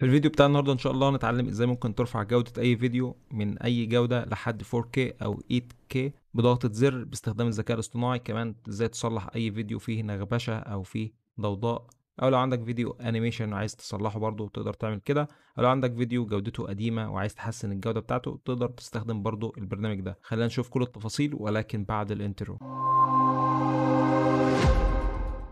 في الفيديو بتاع النهارده ان شاء الله هنتعلم ازاي ممكن ترفع جودة اي فيديو من اي جودة لحد 4K او 8K بضغطة زر باستخدام الذكاء الاصطناعي كمان ازاي تصلح اي فيديو فيه نغبشة او فيه ضوضاء او لو عندك فيديو انيميشن وعايز تصلحه برضه تقدر تعمل كده او لو عندك فيديو جودته قديمة وعايز تحسن الجودة بتاعته تقدر تستخدم برضه البرنامج ده خلينا نشوف كل التفاصيل ولكن بعد الانترو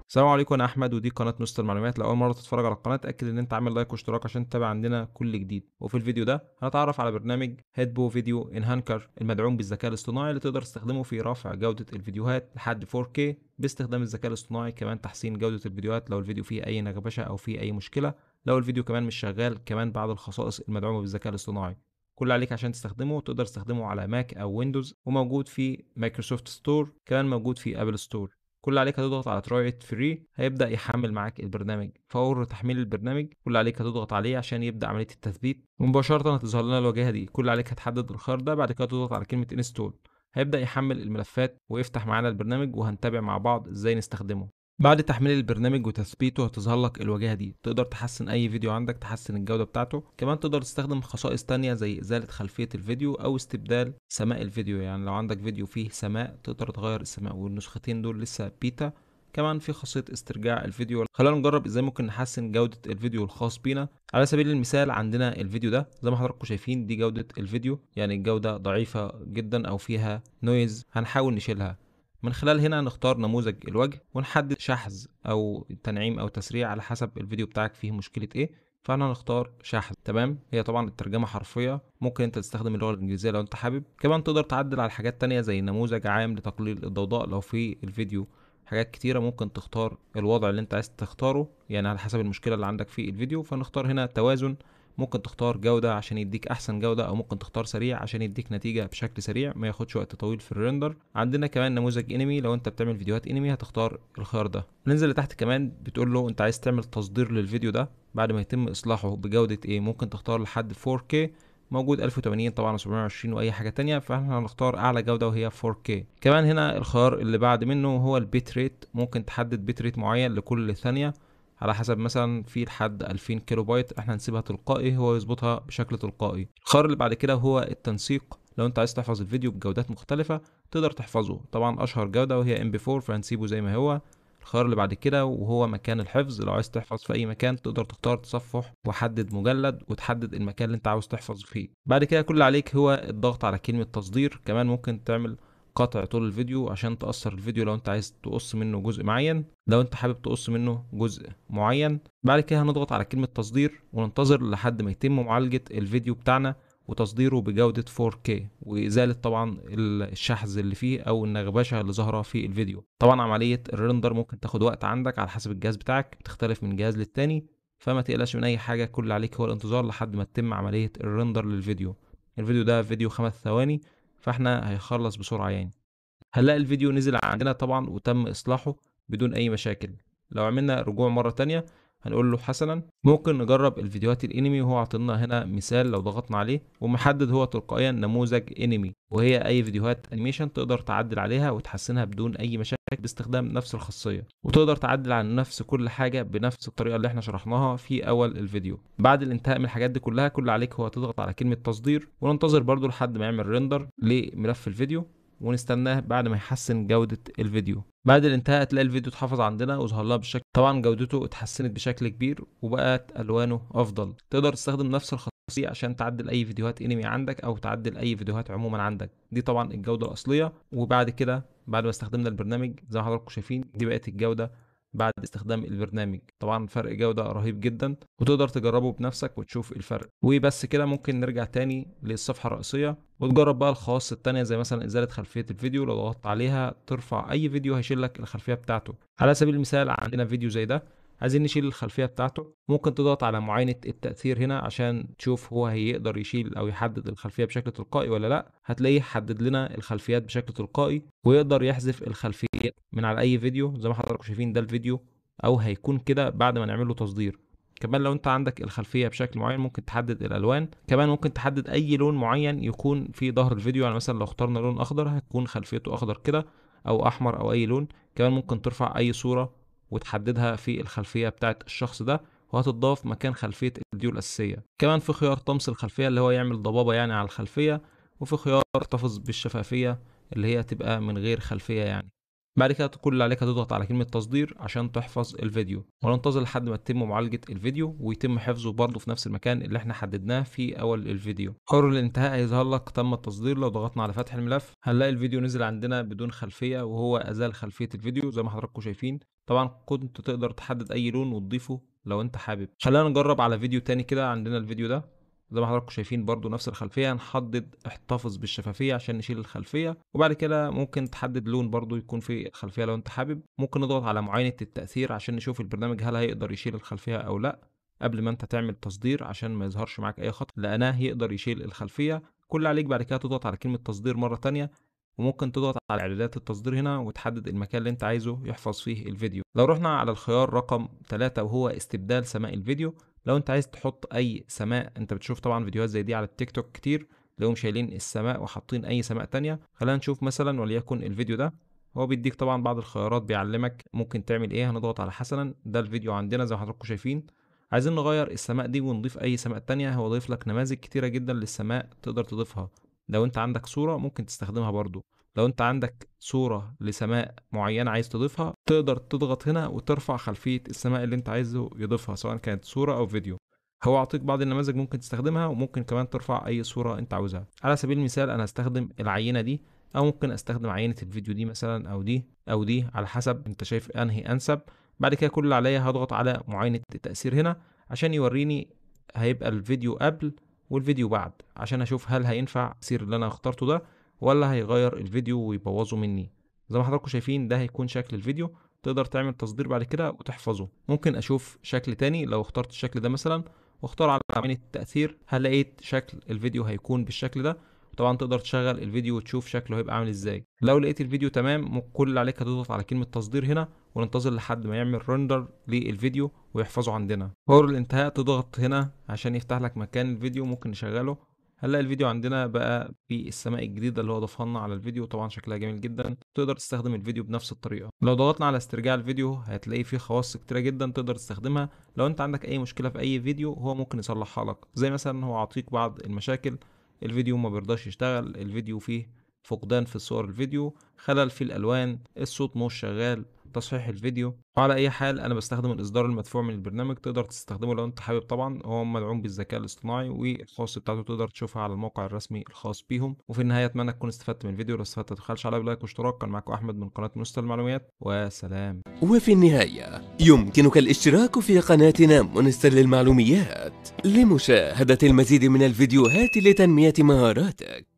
السلام عليكم انا احمد ودي قناه مستر المعلومات لو اول مره تتفرج على القناه اتاكد ان انت عامل لايك واشتراك عشان تتابع عندنا كل جديد وفي الفيديو ده هنتعرف على برنامج هيدبو فيديو انهانكر المدعوم بالذكاء الاصطناعي اللي تقدر تستخدمه في رفع جوده الفيديوهات لحد 4K باستخدام الذكاء الاصطناعي كمان تحسين جوده الفيديوهات لو الفيديو فيه اي نغبشه او فيه اي مشكله لو الفيديو كمان مش شغال كمان بعض الخصائص المدعومه بالذكاء الاصطناعي كل عليك عشان تستخدمه تقدر تستخدمه على ماك او ويندوز وموجود في مايكروسوفت ستور كمان موجود في ابل ستور كل عليك هتضغط على try it free هيبدأ يحمل معاك البرنامج فور تحميل البرنامج كل عليك هتضغط عليه عشان يبدأ عملية التثبيت ومباشرة هتظهر لنا الواجهة دي كل عليك هتحدد الخيار ده بعد كده تضغط على كلمة install هيبدأ يحمل الملفات ويفتح معانا البرنامج وهنتابع مع بعض ازاي نستخدمه بعد تحميل البرنامج وتثبيته هتظهر لك الواجهه دي تقدر تحسن اي فيديو عندك تحسن الجوده بتاعته كمان تقدر تستخدم خصائص تانية زي ازاله خلفيه الفيديو او استبدال سماء الفيديو يعني لو عندك فيديو فيه سماء تقدر تغير السماء والنسختين دول لسه بيتا كمان في خاصية استرجاع الفيديو خلينا نجرب ازاي ممكن نحسن جودة الفيديو الخاص بينا على سبيل المثال عندنا الفيديو ده زي ما حضراتكم شايفين دي جودة الفيديو يعني الجودة ضعيفة جدا او فيها نويز هنحاول نشيلها من خلال هنا نختار نموذج الوجه ونحدد شحذ أو تنعيم أو تسريع على حسب الفيديو بتاعك فيه مشكلة إيه فاحنا هنختار شحذ تمام هي طبعا الترجمه حرفيه ممكن انت تستخدم اللغه الانجليزيه لو انت حابب كمان تقدر تعدل على حاجات تانية زي نموذج عام لتقليل الضوضاء لو في الفيديو حاجات كتيرة ممكن تختار الوضع اللي انت عايز تختاره يعني على حسب المشكلة اللي عندك في الفيديو فنختار هنا توازن ممكن تختار جودة عشان يديك أحسن جودة أو ممكن تختار سريع عشان يديك نتيجة بشكل سريع ما ياخدش وقت طويل في الريندر عندنا كمان نموذج انمي لو انت بتعمل فيديوهات انمي هتختار الخيار ده ننزل لتحت كمان بتقول له انت عايز تعمل تصدير للفيديو ده بعد ما يتم اصلاحه بجودة ايه ممكن تختار لحد 4K موجود 1080 طبعا 720 واي حاجه تانية فاحنا هنختار اعلى جوده وهي 4K كمان هنا الخيار اللي بعد منه هو البيت ريت ممكن تحدد بيت ريت معين لكل ثانيه على حسب مثلا في لحد 2000 كيلو بايت احنا هنسيبها تلقائي هو يظبطها بشكل تلقائي الخيار اللي بعد كده هو التنسيق لو انت عايز تحفظ الفيديو بجودات مختلفه تقدر تحفظه طبعا اشهر جوده وهي ام بي 4 فهنسيبه زي ما هو الخيار اللي بعد كده وهو مكان الحفظ لو عايز تحفظ في اي مكان تقدر تختار تصفح وحدد مجلد وتحدد المكان اللي انت عاوز تحفظ فيه بعد كده كل اللي عليك هو الضغط على كلمه تصدير كمان ممكن تعمل قطع طول الفيديو عشان تقصر الفيديو لو انت عايز تقص منه جزء معين لو انت حابب تقص منه جزء معين بعد كده هنضغط على كلمة تصدير وننتظر لحد ما يتم معالجة الفيديو بتاعنا وتصديره بجودة 4K وإزالة طبعا الشحذ اللي فيه أو النغبشة اللي ظاهرة في الفيديو طبعا عملية الريندر ممكن تاخد وقت عندك على حسب الجهاز بتاعك بتختلف من جهاز للتاني فما تقلقش من أي حاجة كل اللي عليك هو الانتظار لحد ما تتم عملية الريندر للفيديو الفيديو ده فيديو خمس ثواني فاحنا هيخلص بسرعة يعني هنلاقي الفيديو نزل عندنا طبعا وتم إصلاحه بدون أي مشاكل لو عملنا رجوع مرة تانية هنقول له حسنا ممكن نجرب الفيديوهات الانمي وهو عطلنا هنا مثال لو ضغطنا عليه ومحدد هو تلقائيا نموذج انمي وهي اي فيديوهات انيميشن تقدر تعدل عليها وتحسنها بدون اي مشاكل باستخدام نفس الخاصيه وتقدر تعدل عن نفس كل حاجه بنفس الطريقه اللي احنا شرحناها في اول الفيديو بعد الانتهاء من الحاجات دي كلها كل عليك هو تضغط على كلمه تصدير وننتظر برضو لحد ما يعمل ريندر لملف الفيديو ونستناه بعد ما يحسن جودة الفيديو بعد الانتهاء هتلاقي الفيديو اتحفظ عندنا وظهر لها بالشكل طبعا جودته اتحسنت بشكل كبير وبقت الوانه افضل تقدر تستخدم نفس الخاصيه عشان تعدل اي فيديوهات انمي عندك او تعدل اي فيديوهات عموما عندك دي طبعا الجوده الاصليه وبعد كده بعد ما استخدمنا البرنامج زي ما حضراتكم شايفين دي بقت الجوده بعد استخدام البرنامج طبعا فرق جودة رهيب جدا وتقدر تجربه بنفسك وتشوف الفرق وبس كده ممكن نرجع تاني للصفحة الرئيسية وتجرب بقى الخواص التانية زي مثلا إزالة خلفية الفيديو لو ضغطت عليها ترفع أي فيديو هيشيل لك الخلفية بتاعته على سبيل المثال عندنا فيديو زي ده عايزين نشيل الخلفيه بتاعته ممكن تضغط على معاينه التاثير هنا عشان تشوف هو هيقدر يشيل او يحدد الخلفيه بشكل تلقائي ولا لا هتلاقيه حدد لنا الخلفيات بشكل تلقائي ويقدر يحذف الخلفيات من على اي فيديو زي ما حضراتكم شايفين ده الفيديو او هيكون كده بعد ما نعمل له تصدير كمان لو انت عندك الخلفيه بشكل معين ممكن تحدد الالوان كمان ممكن تحدد اي لون معين يكون في ظهر الفيديو يعني مثلا لو اخترنا لون اخضر هتكون خلفيته اخضر كده او احمر او اي لون كمان ممكن ترفع اي صوره وتحددها في الخلفية بتاعت الشخص ده وهتضاف مكان خلفية الديو الأساسية كمان في خيار طمس الخلفية اللي هو يعمل ضبابة يعني على الخلفية وفي خيار تحتفظ بالشفافية اللي هي تبقى من غير خلفية يعني بعد كده كل اللي عليك هتضغط على كلمة تصدير عشان تحفظ الفيديو وننتظر لحد ما تتم معالجة الفيديو ويتم حفظه برضه في نفس المكان اللي احنا حددناه في أول الفيديو حر الانتهاء هيظهر لك تم التصدير لو ضغطنا على فتح الملف هنلاقي الفيديو نزل عندنا بدون خلفية وهو أزال خلفية الفيديو زي ما حضراتكم شايفين طبعا كنت تقدر تحدد اي لون وتضيفه لو انت حابب خلينا نجرب على فيديو تاني كده عندنا الفيديو ده زي ما حضراتكم شايفين برضو نفس الخلفية هنحدد احتفظ بالشفافية عشان نشيل الخلفية وبعد كده ممكن تحدد لون برضو يكون في الخلفية لو انت حابب ممكن نضغط على معاينة التأثير عشان نشوف البرنامج هل هيقدر يشيل الخلفية او لا قبل ما انت تعمل تصدير عشان ما يظهرش معاك اي خطأ لانه يقدر يشيل الخلفية كل عليك بعد كده تضغط على كلمة تصدير مرة تانية وممكن تضغط على اعدادات التصدير هنا وتحدد المكان اللي انت عايزه يحفظ فيه الفيديو لو رحنا على الخيار رقم 3 وهو استبدال سماء الفيديو لو انت عايز تحط اي سماء انت بتشوف طبعا فيديوهات زي دي على التيك توك كتير لو شايلين السماء وحاطين اي سماء تانية خلينا نشوف مثلا وليكن الفيديو ده هو بيديك طبعا بعض الخيارات بيعلمك ممكن تعمل ايه هنضغط على حسنا ده الفيديو عندنا زي ما حضراتكم شايفين عايزين نغير السماء دي ونضيف اي سماء تانية هو ضيف لك نماذج كتيرة جدا للسماء تقدر تضيفها لو انت عندك صورة ممكن تستخدمها برضو لو انت عندك صورة لسماء معينة عايز تضيفها تقدر تضغط هنا وترفع خلفية السماء اللي انت عايزه يضيفها سواء كانت صورة او فيديو هو اعطيك بعض النماذج ممكن تستخدمها وممكن كمان ترفع اي صورة انت عاوزها على سبيل المثال انا هستخدم العينة دي او ممكن استخدم عينة الفيديو دي مثلا او دي او دي على حسب انت شايف انهي انسب بعد كده كل اللي عليا هضغط على معاينة التأثير هنا عشان يوريني هيبقى الفيديو قبل والفيديو بعد عشان اشوف هل هينفع سير اللي انا اخترته ده ولا هيغير الفيديو ويبوظه مني زي ما حضراتكم شايفين ده هيكون شكل الفيديو تقدر تعمل تصدير بعد كده وتحفظه ممكن اشوف شكل تاني لو اخترت الشكل ده مثلا واختار على عين التأثير هل لقيت شكل الفيديو هيكون بالشكل ده طبعا تقدر تشغل الفيديو وتشوف شكله هيبقى عامل ازاي لو لقيت الفيديو تمام كل اللي عليك هتضغط على كلمه تصدير هنا وننتظر لحد ما يعمل رندر للفيديو ويحفظه عندنا فور الانتهاء تضغط هنا عشان يفتح لك مكان الفيديو ممكن نشغله هنلاقي الفيديو عندنا بقى في السماء الجديده اللي هو ضافها لنا على الفيديو طبعا شكلها جميل جدا تقدر تستخدم الفيديو بنفس الطريقه لو ضغطنا على استرجاع الفيديو هتلاقي فيه خواص كتيره جدا تقدر تستخدمها لو انت عندك اي مشكله في اي فيديو هو ممكن يصلحها لك زي مثلا هو عطيك بعض المشاكل الفيديو ما بيرضاش يشتغل الفيديو فيه فقدان في الصور الفيديو خلل في الالوان الصوت مش شغال تصحيح الفيديو وعلى اي حال انا بستخدم الاصدار المدفوع من البرنامج تقدر تستخدمه لو انت حابب طبعا هو مدعوم بالذكاء الاصطناعي والخاص بتاعته تقدر تشوفها على الموقع الرسمي الخاص بيهم وفي النهايه اتمنى تكون استفدت من الفيديو لو استفدت ما على لايك واشتراك كان معاكم احمد من قناه مستر المعلومات وسلام وفي النهايه يمكنك الاشتراك في قناتنا منستر للمعلوميات لمشاهده المزيد من الفيديوهات لتنميه مهاراتك